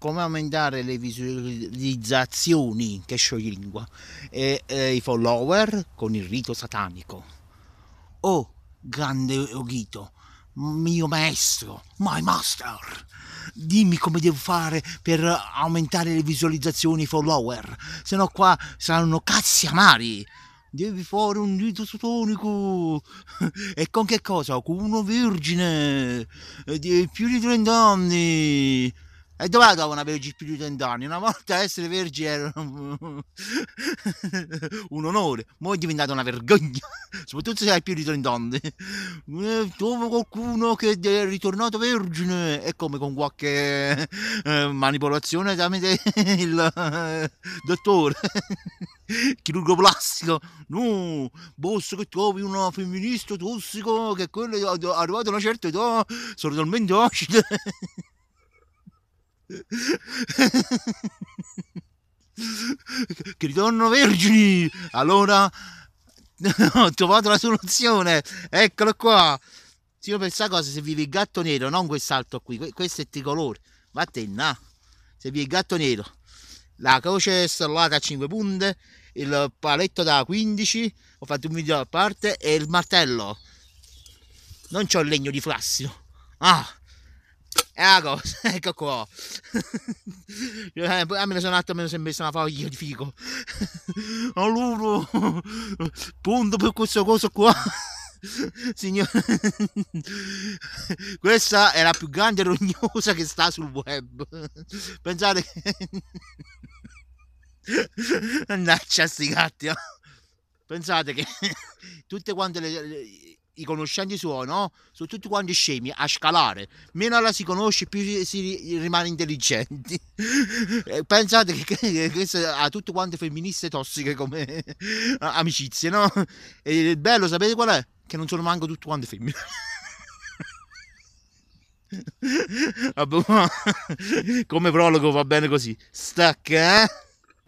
come aumentare le visualizzazioni, che scioglilingua, e, e i follower con il rito satanico. Oh, grande Oghito, mio maestro, my master, dimmi come devo fare per aumentare le visualizzazioni, i follower, se no qua saranno cazzi amari devi fare un rito satanico. e con che cosa? con una vergine di più di 30 anni e dove la trovano una vergine più di 30 anni? Una volta essere vergine era un onore, ora è diventata una vergogna, soprattutto se hai più di 30 anni. Eh, trovo qualcuno che è ritornato vergine, è come con qualche eh, manipolazione tramite il eh, dottore, chirurgo plastico. No, posso che trovi una femminista tossico che è quella è arrivata a una certa età, sono talmente acide. che ritorno vergini! Allora ho trovato la soluzione, eccolo qua! io per questa cosa se vivi il gatto nero, non quest'altro qui, questo è tricolore, va a vattene, se vivi il gatto nero, la croce stellata a 5 punte, il paletto da 15, ho fatto un video a parte, e il martello, non c'ho il legno di flassino, ah! E ecco qua. Eh, poi me ne sono andato, me ne sono messo una foglia di figo. allora, punto per questo coso qua. Signore, questa è la più grande rognosa che sta sul web. Pensate che... Mannaggia sti gatti. Oh. Pensate che tutte quante le, le i conoscenti suoi, no? Sono tutti quanti scemi a scalare. Meno la si conosce, più si rimane intelligenti. Eh, pensate che, che, che ha tutte quante femministe tossiche come amicizie, no? E il bello, sapete qual è? Che non sono manco tutte quante femmine. Vabbè, come prologo va bene così. Stacca, eh?